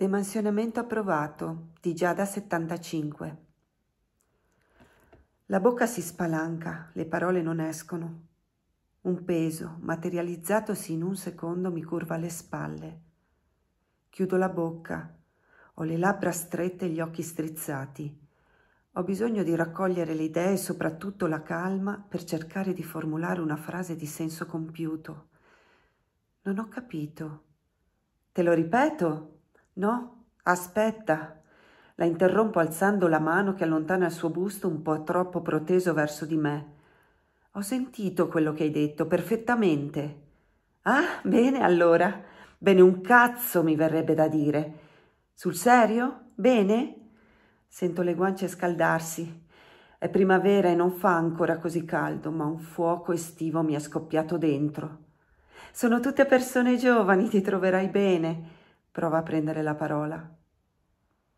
Demansionamento approvato di Giada 75. La bocca si spalanca, le parole non escono. Un peso, materializzatosi in un secondo, mi curva le spalle. Chiudo la bocca, ho le labbra strette e gli occhi strizzati. Ho bisogno di raccogliere le idee e soprattutto la calma per cercare di formulare una frase di senso compiuto. Non ho capito. Te lo ripeto? No, aspetta. La interrompo alzando la mano che allontana il suo busto un po' troppo proteso verso di me. Ho sentito quello che hai detto perfettamente. Ah, bene allora. Bene un cazzo, mi verrebbe da dire. Sul serio? Bene? Sento le guance scaldarsi. È primavera e non fa ancora così caldo, ma un fuoco estivo mi è scoppiato dentro. Sono tutte persone giovani, ti troverai bene prova a prendere la parola.